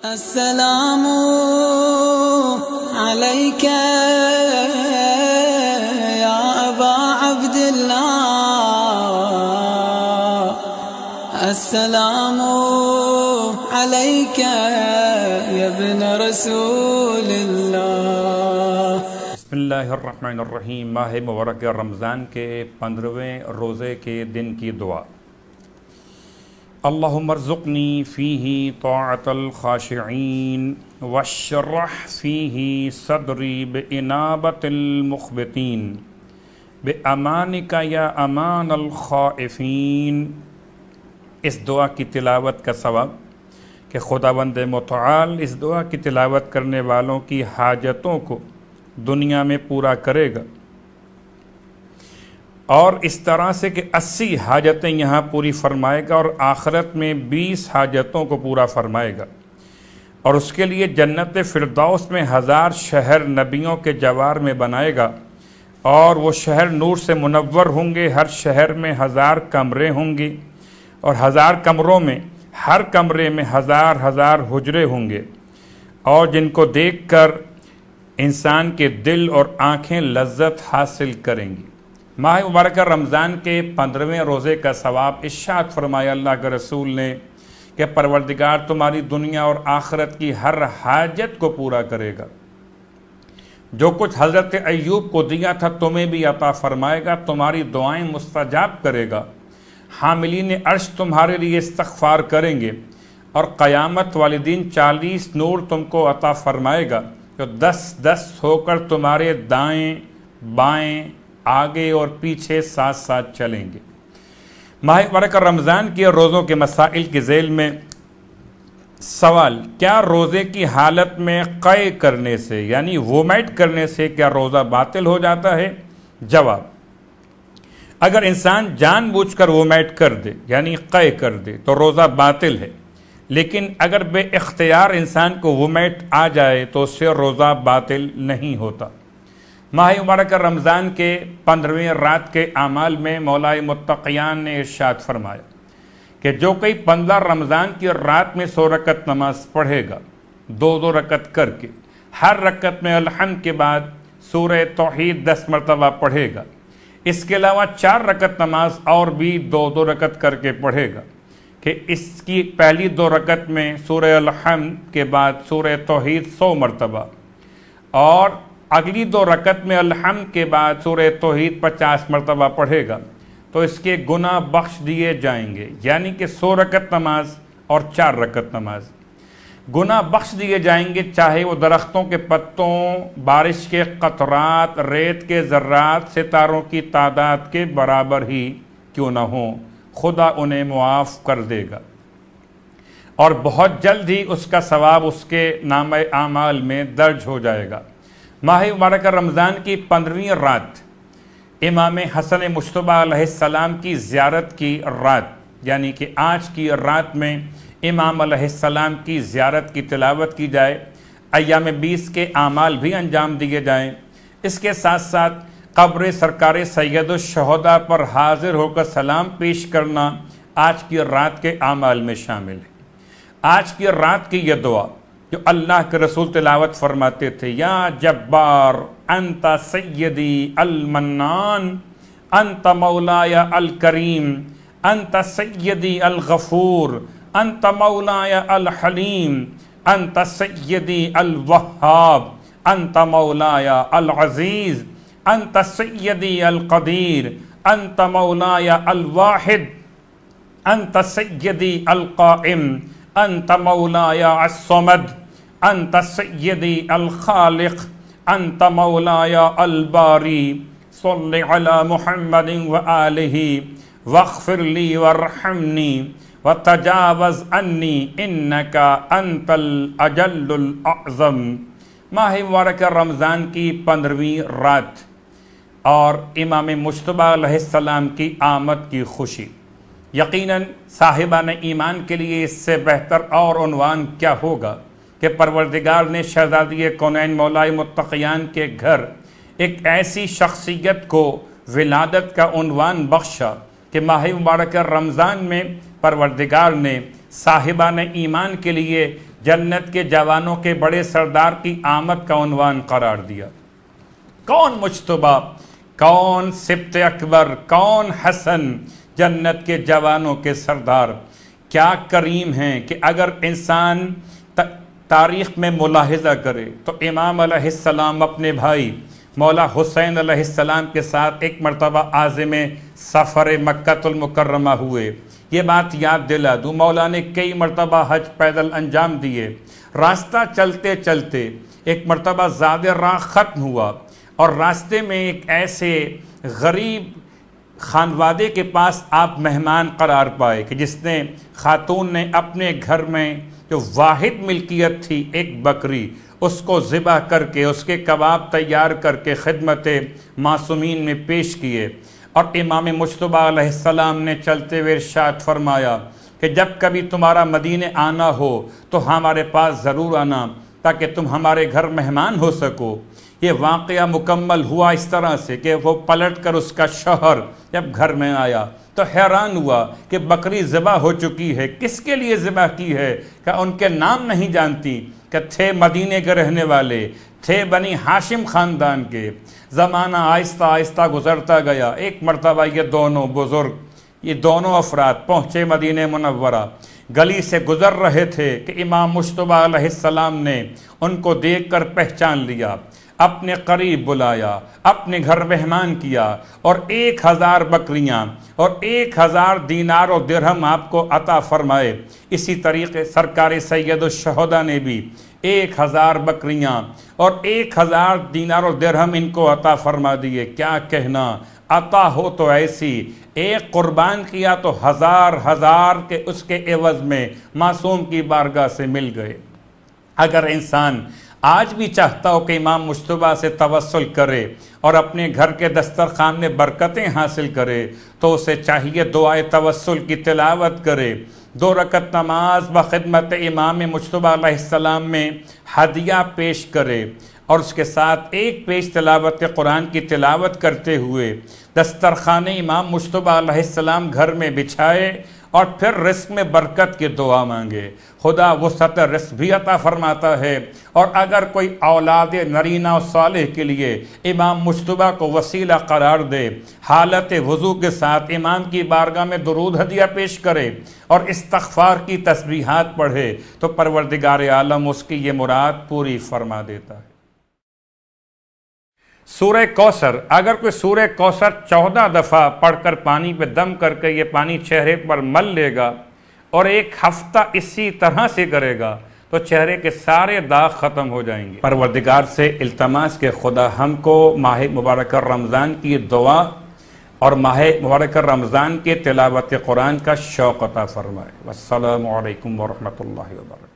السلام عليك يا أبا عبد الله السلام عليك يا ابن رسول الله بسم الله الرحمن الرحيم ماه مبارك رمضان के पंद्रहवें रोज़े के दिन की दुआ अल्लामरज़ुकनी फ़ी तोतलखाशीन वशरह फ़ी सदरी बनाबतमखबतिन बेअमान का या अमान अलखाफ़ीन इस दुआ की तिलावत का सबब कि बंद मतल इस दुआ की तिलावत करने वालों की हाजतों को दुनिया में पूरा करेगा और इस तरह से कि अस्सी हाजतें यहाँ पूरी फरमाएगा और आखरत में बीस हाजतों को पूरा फरमाएगा और उसके लिए जन्नत फिरदौस में हज़ार शहर नबियों के जवार में बनाएगा और वो शहर नूर से मुनवर होंगे हर शहर में हज़ार कमरे होंगे और हज़ार कमरों में हर कमरे में हज़ार हज़ार हजरे होंगे और जिनको देखकर इंसान के दिल और आंखें लज्जत हासिल करेंगी माह मुबारक रमज़ान के पंद्रहवें रोज़े का सवाब इशात फरमाया अल्लाह के रसूल ने कि परवरदिगार तुम्हारी दुनिया और आखरत की हर हाजत को पूरा करेगा जो कुछ हज़रत अयूब को दिया था तुम्हें भी अता फरमाएगा तुम्हारी दुआएं मुस्तजाब करेगा हामिलीन अर्श तुम्हारे लिए इस्तफार करेंगे और क़यामत वाले दिन चालीस नूर तुमको अता फरमाएगा जो तो दस दस होकर तुम्हारे दाएं बाएं आगे और पीछे साथ साथ चलेंगे माह बरक रमज़ान के रोज़ों के मसाइल की झेल में सवाल क्या रोज़े की हालत में क़य करने से यानी वोमैट करने से क्या रोज़ा बातिल हो जाता है जवाब अगर इंसान कर वोमैट कर दे यानी क़य कर दे तो रोज़ा बातिल है लेकिन अगर बेख्तियार इंसान को वोमैट आ जाए तो उससे रोज़ा बातिल नहीं होता माह मुबारक रमज़ान के पंद्रहवें रात के अमाल में मौलाए मतकियान ने इर्शाद फरमाया कि जो कोई पंद्रह रमज़ान की रात में सौ रकत नमाज पढ़ेगा दो दो रकत करके हर रकत में अलहम के बाद सूर तोहद दस मरतबा पढ़ेगा इसके अलावा चार रकत नमाज और भी दो दो रकत करके पढ़ेगा कि इसकी पहली दो रकत में सूर्य अलहम के बाद सूर्य तोहद सौ मरतबा और अगली दो रकत में अलहम के बाद सूर तोहद पचास मरतबा पढ़ेगा तो इसके गुना बख्श दिए जाएंगे यानी कि सौ रकत नमाज और चार रकत नमाज गुना बख्श दिए जाएंगे चाहे वो दरख्तों के पत्तों बारिश के कतरात रेत के ज़र्रात सितारों की तादाद के बराबर ही क्यों ना हो खुदा उन्हें मुआफ़ कर देगा और बहुत जल्द ही उसका सवाब उसके नाम आमाल में दर्ज हो जाएगा माह मुबारक रमज़ान की पंद्रहवीं रात इमाम हसन सलाम की ज़्यारत की रात यानी कि आज की रात में इमाम सलाम की ज़्यारत की तलावत की जाए अयाम बीस के आमाल भी अंजाम दिए जाएँ इसके साथ साथ कब्र सरकार सैदुलशहदा पर हाजिर होकर सलाम पेश करना आज की रात के आमाल में शामिल है आज की रात की यह दुआ जो अल्लाह के रसूल तिलावत फरमाते थे या जब्बार अंता सैदी अलमन्नान अंत मौलाया अल करीम अंत सैदी अल गफूर अंत मौलाया अल हलीम अंत सैदी अल वहाब अंत मौलाया अल अजीज़ अंत सैदी अल कदीर अंत मौलाया अल वाहिद अंत सैदी अल कायम अंत मौलाया असमद अंत सैदी अलखालिक अंत मौलाया अलबारी सल मोहम्मद व आलही वक्फिरली वरहमनी व तजावज़ अन्नी इन्न का अंतल अजल्लाज़म माह मुबारक रमज़ान की पंद्रहवीं रात और इमाम मुशतबा की आमद की खुशी यकीनन साहिबान ईमान के लिए इससे बेहतर और उनवान क्या होगा कि परवरदिगार ने शहजादी कौन मौलाई मतकियान के घर एक ऐसी शख्सियत को विलादत का उनवान बख्शा कि माह मुबारक रमज़ान में परवरदिगार ने साहिबान ईमान के लिए जन्नत के जवानों के बड़े सरदार की आमद का उनवान करार दिया कौन मुशतबा कौन सिप्त अकबर कौन हसन जन्नत के जवानों के सरदार क्या करीम हैं कि अगर इंसान तारीख़ में मुलाहजा करे तो इमाम अलैहिस्सलाम अपने भाई मौला हुसैन अलैहिस्सलाम के साथ एक मरतबा आज़म सफ़र मक्तुलमकरमा हुए ये बात याद दिला दूँ मौला ने कई मरतबा हज पैदल अंजाम दिए रास्ता चलते चलते एक मरतबा ज़्यादा राह ख़त्म हुआ और रास्ते में एक ऐसे गरीब खानवादे के पास आप मेहमान करार पाए कि जिसने खातून ने अपने घर में जो वाहिद मिल्कियत थी एक बकरी उसको ज़िबा करके उसके कबाब तैयार करके ख़दमत मासूमीन में पेश किए और इमाम मुशतबा ने चलते हुए इर्शाद फरमाया कि जब कभी तुम्हारा मदीने आना हो तो हमारे पास ज़रूर आना ताकि तुम हमारे घर मेहमान हो सको ये वाक़ मुकम्मल हुआ इस तरह से कि वो पलट कर उसका शहर जब घर में आया तो हैरान हुआ कि बकरी ज़बह हो चुकी है किसके लिए ज़बह की है क्या उनके नाम नहीं जानती क्या थे मदीने के रहने वाले थे बनी हाशिम ख़ानदान के ज़माना आहिस्ता आहिस्ता गुजरता गया एक मरतबा ये दोनों बुज़ुर्ग ये दोनों अफराद पहुँचे मदीने मुनवरा गली से गुज़र रहे थे कि इमाम मुशतबा सलाम ने उनको देख कर पहचान लिया अपने करीब बुलाया अपने घर मेहमान किया और एक हज़ार बकरियाँ और एक हज़ार दीनार और दिरहम आपको अता फरमाए इसी तरीके सरकार सैद शहदा ने भी एक हज़ार बकरियाँ और एक हज़ार दीनार और दिरहम इनको अता फरमा दिए क्या कहना अता हो तो ऐसी एक कुर्बान किया तो हज़ार हज़ार के उसके एवज़ में मासूम की बारगाह से मिल गए अगर इंसान आज भी चाहता हो कि इमाम मुशतबा से तवसल करे और अपने घर के दस्तरखान में बरकतें हासिल करे तो उसे चाहिए दुआए तवसल की तिलावत करे दो रकत नमाज व खदमत इमाम सलाम में हदिया पेश करे और उसके साथ एक पेश तलावत कुरान की तिलावत करते हुए दस्तरखान इमाम मुशतबा घर में बिछाए और फिर रिस्क में बरकत की दुआ मांगे खुदा वो सतह रिस्क भी अता फरमाता है और अगर कोई औलाद नरीना साल के लिए इमाम मुशतबा को वसीला करार दे हालत वज़ू के साथ इमाम की बारगाह में दरूद हदिया पेश करे और इस्तफ़ार की तस्बीहात पढ़े तो परवरदिगार आलम उसकी ये मुराद पूरी फरमा देता है सूर्य कौसर अगर कोई सूर्य कौसर चौदह दफ़ा पढ़कर पानी पे दम करके ये पानी चेहरे पर मल लेगा और एक हफ्ता इसी तरह से करेगा तो चेहरे के सारे दाग ख़त्म हो जाएंगे परवरदिगार से अल्तमास के खुदा हमको माह मुबारक रमज़ान की दुआ और माह मुबारक रमज़ान के तिलावत कुरान का शौक़ अता फ़रमाए वालकम वरहमल वर्क